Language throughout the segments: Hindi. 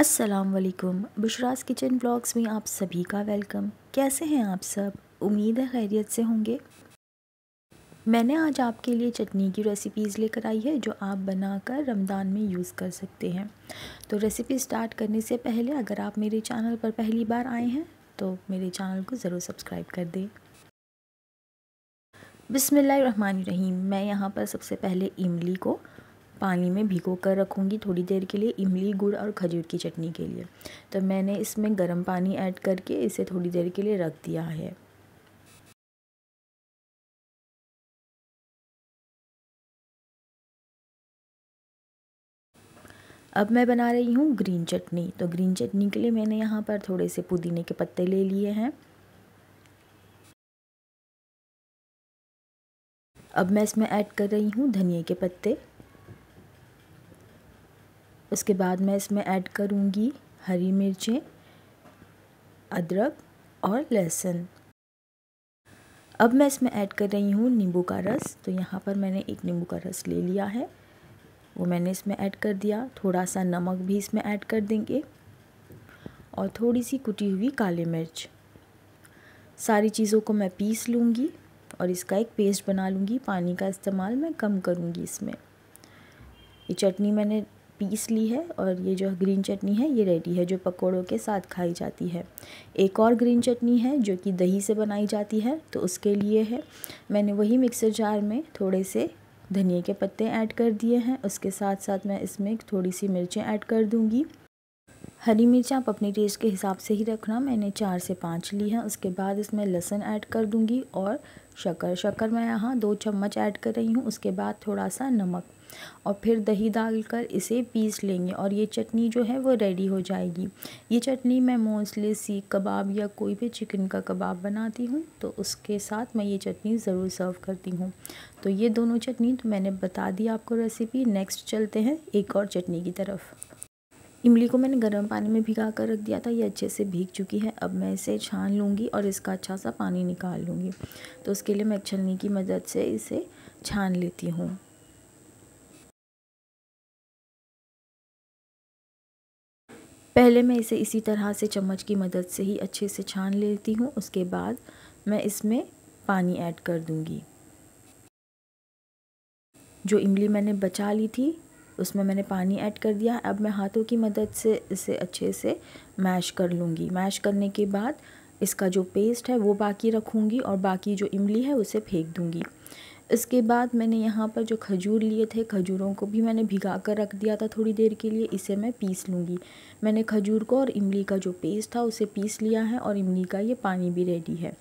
असलकम बुशराज किचन ब्लॉग्स में आप सभी का वेलकम कैसे हैं आप सब उम्मीद है खैरियत से होंगे मैंने आज आपके लिए चटनी की रेसिपीज़ लेकर आई है जो आप बनाकर रमज़ान में यूज़ कर सकते हैं तो रेसिपी स्टार्ट करने से पहले अगर आप मेरे चैनल पर पहली बार आए हैं तो मेरे चैनल को ज़रूर सब्सक्राइब कर दें बिसमीम मैं यहाँ पर सबसे पहले इमली को पानी में भिगो कर रखूँगी थोड़ी देर के लिए इमली गुड़ और खजूर की चटनी के लिए तो मैंने इसमें गर्म पानी ऐड करके इसे थोड़ी देर के लिए रख दिया है अब मैं बना रही हूँ ग्रीन चटनी तो ग्रीन चटनी के लिए मैंने यहाँ पर थोड़े से पुदीने के पत्ते ले लिए हैं अब मैं इसमें ऐड कर रही हूँ धनिया के पत्ते उसके बाद मैं इसमें ऐड करूँगी हरी मिर्चें अदरक और लहसुन अब मैं इसमें ऐड कर रही हूँ नींबू का रस तो यहाँ पर मैंने एक नींबू का रस ले लिया है वो मैंने इसमें ऐड कर दिया थोड़ा सा नमक भी इसमें ऐड कर देंगे और थोड़ी सी कुटी हुई काली मिर्च सारी चीज़ों को मैं पीस लूँगी और इसका एक पेस्ट बना लूँगी पानी का इस्तेमाल मैं कम करूँगी इसमें ये चटनी मैंने पीस ली है और ये जो ग्रीन चटनी है ये रेडी है जो पकौड़ों के साथ खाई जाती है एक और ग्रीन चटनी है जो कि दही से बनाई जाती है तो उसके लिए है मैंने वही मिक्सर जार में थोड़े से धनिए के पत्ते ऐड कर दिए हैं उसके साथ साथ मैं इसमें थोड़ी सी मिर्चें ऐड कर दूँगी हरी मिर्च आप अपने टेस्ट के हिसाब से ही रखना मैंने चार से पाँच ली है उसके बाद इसमें लहसुन ऐड कर दूँगी और शक्कर शक्कर मैं यहाँ दो चम्मच ऐड कर रही हूँ उसके बाद थोड़ा सा नमक और फिर दही डालकर इसे पीस लेंगे और ये चटनी जो है वो रेडी हो जाएगी ये चटनी मैं मोस्टली सीख कबाब या कोई भी चिकन का कबाब बनाती हूँ तो उसके साथ मैं ये चटनी ज़रूर सर्व करती हूँ तो ये दोनों चटनी तो मैंने बता दी आपको रेसिपी नेक्स्ट चलते हैं एक और चटनी की तरफ इमली को मैंने गर्म पानी में भिगा कर रख दिया था ये अच्छे से भीग चुकी है अब मैं इसे छान लूँगी और इसका अच्छा सा पानी निकाल लूँगी तो उसके लिए मैं छलनी की मदद से इसे छान लेती हूँ पहले मैं इसे इसी तरह से चम्मच की मदद से ही अच्छे से छान लेती हूँ उसके बाद मैं इसमें पानी ऐड कर दूँगी जो इमली मैंने बचा ली थी उसमें मैंने पानी ऐड कर दिया अब मैं हाथों की मदद से इसे अच्छे से मैश कर लूँगी मैश करने के बाद इसका जो पेस्ट है वो बाकी रखूँगी और बाकी जो इमली है उसे फेंक दूँगी इसके बाद मैंने यहाँ पर जो खजूर लिए थे खजूरों को भी मैंने भिगा कर रख दिया था थोड़ी देर के लिए इसे मैं पीस लूँगी मैंने खजूर को और इमली का जो पेस्ट था उसे पीस लिया है और इमली का ये पानी भी रेडी है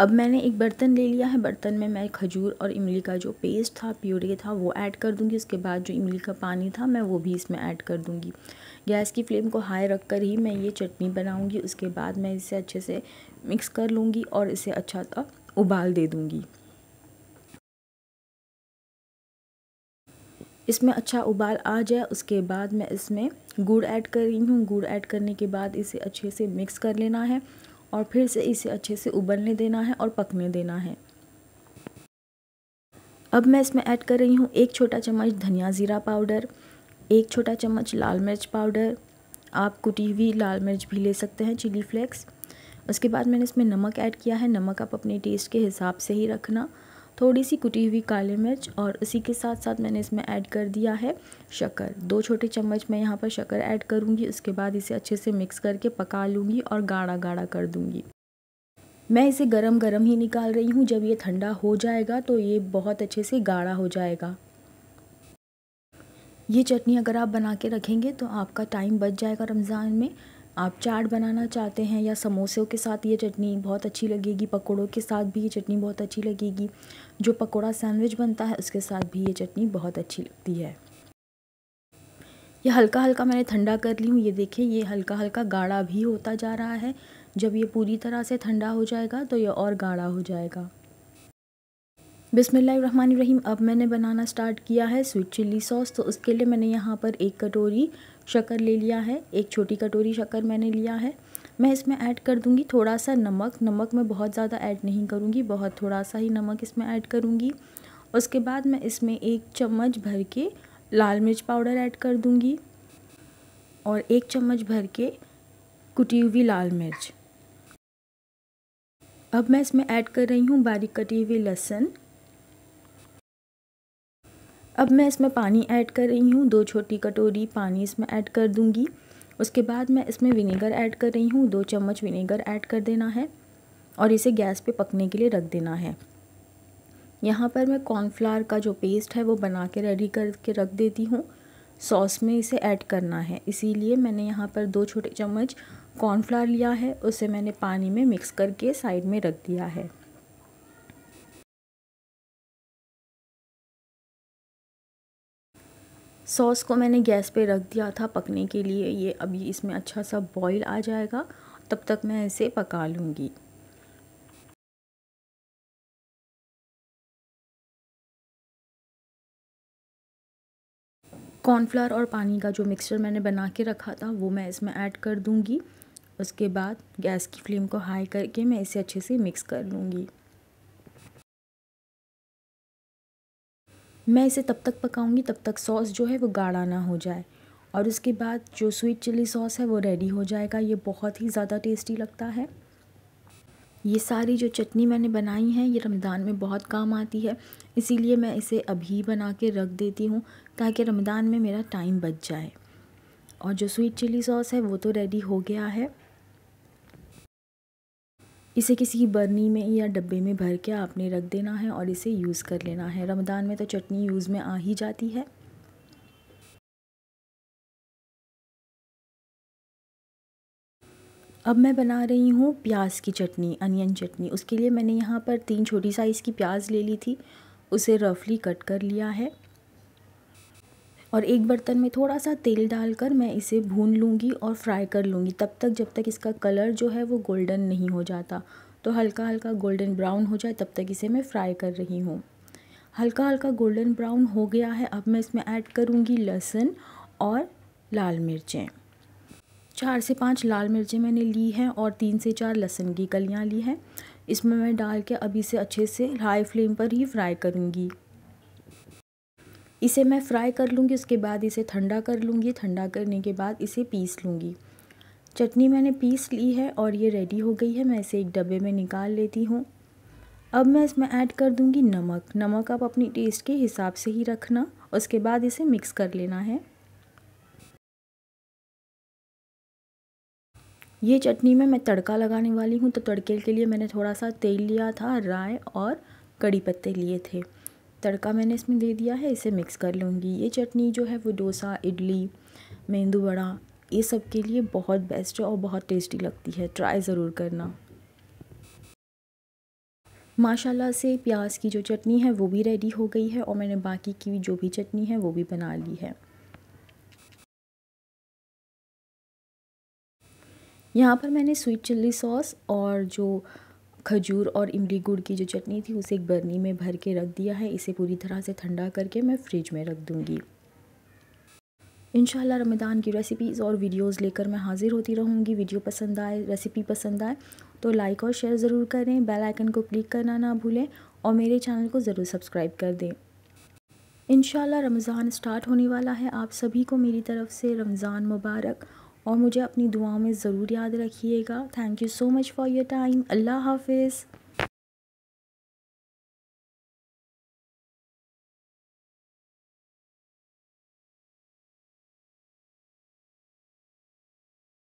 अब मैंने एक बर्तन ले लिया है बर्तन में मैं खजूर और इमली का जो पेस्ट था प्यूरे था वो ऐड कर दूंगी उसके बाद जो इमली का पानी था मैं वो भी इसमें ऐड कर दूंगी गैस की फ्लेम को हाई रख कर ही मैं ये चटनी बनाऊंगी उसके बाद मैं इसे अच्छे से मिक्स कर लूँगी और इसे अच्छा सा उबाल दे दूँगी इसमें अच्छा उबाल आ जाए उसके बाद मैं इसमें गुड़ ऐड कर रही हूँ गुड़ ऐड करने के बाद इसे अच्छे से मिक्स कर लेना है और फिर से इसे अच्छे से उबलने देना है और पकने देना है अब मैं इसमें ऐड कर रही हूँ एक छोटा चम्मच धनिया ज़ीरा पाउडर एक छोटा चम्मच लाल मिर्च पाउडर आप कुटी हुई लाल मिर्च भी ले सकते हैं चिली फ्लेक्स उसके बाद मैंने इसमें नमक ऐड किया है नमक आप अपने टेस्ट के हिसाब से ही रखना थोड़ी सी कुटी हुई काली मिर्च और उसी के साथ साथ मैंने इसमें ऐड कर दिया है शक्कर दो छोटे चम्मच मैं यहाँ पर शक्कर ऐड करूँगी उसके बाद इसे अच्छे से मिक्स करके पका लूँगी और गाढ़ा गाढ़ा कर दूँगी मैं इसे गरम गरम ही निकाल रही हूँ जब ये ठंडा हो जाएगा तो ये बहुत अच्छे से गाढ़ा हो जाएगा ये चटनी अगर आप बना के रखेंगे तो आपका टाइम बच जाएगा रमज़ान में आप चाट बनाना चाहते हैं या समोसों के साथ ये चटनी बहुत अच्छी लगेगी पकौड़ों के साथ भी ये चटनी बहुत अच्छी लगेगी जो पकोड़ा सैंडविच बनता है उसके साथ भी ये चटनी बहुत अच्छी लगती है यह हल्का हल्का मैंने ठंडा कर ली हूँ ये देखिए ये हल्का हल्का गाढ़ा भी होता जा रहा है जब ये पूरी तरह से ठंडा हो जाएगा तो ये और गाढ़ा हो जाएगा बिसमीम अब मैंने बनाना स्टार्ट किया है स्वीट चिल्ली सॉस तो उसके लिए मैंने यहाँ पर एक कटोरी शक्कर ले लिया है एक छोटी कटोरी शक्कर मैंने लिया है मैं इसमें ऐड कर दूँगी थोड़ा सा नमक नमक मैं बहुत ज़्यादा ऐड नहीं करूँगी बहुत थोड़ा सा ही नमक इसमें ऐड करूँगी उसके बाद मैं इसमें एक चम्मच भर के लाल मिर्च पाउडर ऐड कर दूँगी और एक चम्मच भर के कुटी हुई लाल मिर्च अब मैं इसमें ऐड कर रही हूँ बारीक कटी हुई लहसुन अब मैं इसमें पानी ऐड कर रही हूँ दो छोटी कटोरी पानी इसमें ऐड कर दूँगी उसके बाद मैं इसमें विनेगर ऐड कर रही हूँ दो चम्मच विनेगर ऐड कर देना है और इसे गैस पे पकने के लिए रख देना है यहाँ पर मैं कॉर्नफ्लावर का जो पेस्ट है वो बना के रेडी करके रख देती हूँ सॉस में इसे ऐड करना है इसीलिए मैंने यहाँ पर दो छोटे चम्मच कॉर्नफ्लावर लिया है उसे मैंने पानी में मिक्स करके साइड में रख दिया है सॉस को मैंने गैस पे रख दिया था पकने के लिए ये अभी इसमें अच्छा सा बॉईल आ जाएगा तब तक मैं इसे पका लूँगी कॉर्नफ्लावर और पानी का जो मिक्सचर मैंने बना के रखा था वो मैं इसमें ऐड कर दूँगी उसके बाद गैस की फ्लेम को हाई करके मैं इसे अच्छे से मिक्स कर लूँगी मैं इसे तब तक पकाऊंगी तब तक सॉस जो है वो गाढ़ा ना हो जाए और उसके बाद जो स्वीट चिली सॉस है वो रेडी हो जाएगा ये बहुत ही ज़्यादा टेस्टी लगता है ये सारी जो चटनी मैंने बनाई है ये रमज़ान में बहुत काम आती है इसीलिए मैं इसे अभी बना के रख देती हूँ ताकि रमज़ान में मेरा टाइम बच जाए और जो स्वीट चिली सॉस है वो तो रेडी हो गया है इसे किसी बर्नी में या डब्बे में भर के आपने रख देना है और इसे यूज़ कर लेना है रमदान में तो चटनी यूज़ में आ ही जाती है अब मैं बना रही हूँ प्याज की चटनी अनियन चटनी उसके लिए मैंने यहाँ पर तीन छोटी साइज़ की प्याज ले ली थी उसे रफली कट कर लिया है और एक बर्तन में थोड़ा सा तेल डालकर मैं इसे भून लूँगी और फ्राई कर लूँगी तब तक जब तक इसका कलर जो है वो गोल्डन नहीं हो जाता तो हल्का हल्का गोल्डन ब्राउन हो जाए तब तक इसे मैं फ्राई कर रही हूँ हल्का हल्का गोल्डन ब्राउन हो गया है अब मैं इसमें ऐड करूँगी लहसुन और लाल मिर्चें चार से पाँच लाल मिर्चें मैंने ली हैं और तीन से चार लहसुन की कलियाँ ली हैं इसमें मैं डाल के अभी से अच्छे से हाई फ्लेम पर ही फ्राई करूँगी इसे मैं फ्राई कर लूँगी उसके बाद इसे ठंडा कर लूँगी ठंडा करने के बाद इसे पीस लूँगी चटनी मैंने पीस ली है और ये रेडी हो गई है मैं इसे एक डब्बे में निकाल लेती हूँ अब मैं इसमें ऐड कर दूँगी नमक नमक आप अपनी टेस्ट के हिसाब से ही रखना उसके बाद इसे मिक्स कर लेना है ये चटनी में मैं तड़का लगाने वाली हूँ तो तड़के के लिए मैंने थोड़ा सा तेल लिया था राय और कड़ी पत्ते लिए थे तड़का मैंने इसमें दे दिया है इसे मिक्स कर लूँगी ये चटनी जो है वो डोसा इडली मेंदू बड़ा ये सब के लिए बहुत बेस्ट है और बहुत टेस्टी लगती है ट्राई ज़रूर करना माशाल्लाह से प्याज की जो चटनी है वो भी रेडी हो गई है और मैंने बाकी की जो भी चटनी है वो भी बना ली है यहाँ पर मैंने स्वीट चिल्ली सॉस और जो खजूर और इमली गुड़ की जो चटनी थी उसे एक बर्नी में भर के रख दिया है इसे पूरी तरह से ठंडा करके मैं फ्रिज में रख दूँगी इन रमदान की रेसिपीज़ और वीडियोस लेकर मैं हाज़िर होती रहूँगी वीडियो पसंद आए रेसिपी पसंद आए तो लाइक और शेयर ज़रूर करें बेल आइकन को क्लिक करना ना भूलें और मेरे चैनल को ज़रूर सब्सक्राइब कर दें इन रमज़ान स्टार्ट होने वाला है आप सभी को मेरी तरफ़ से रमज़ान मुबारक और मुझे अपनी दुआओं में ज़रूर याद रखिएगा thank you so much for your time अल्लाह हाफिज़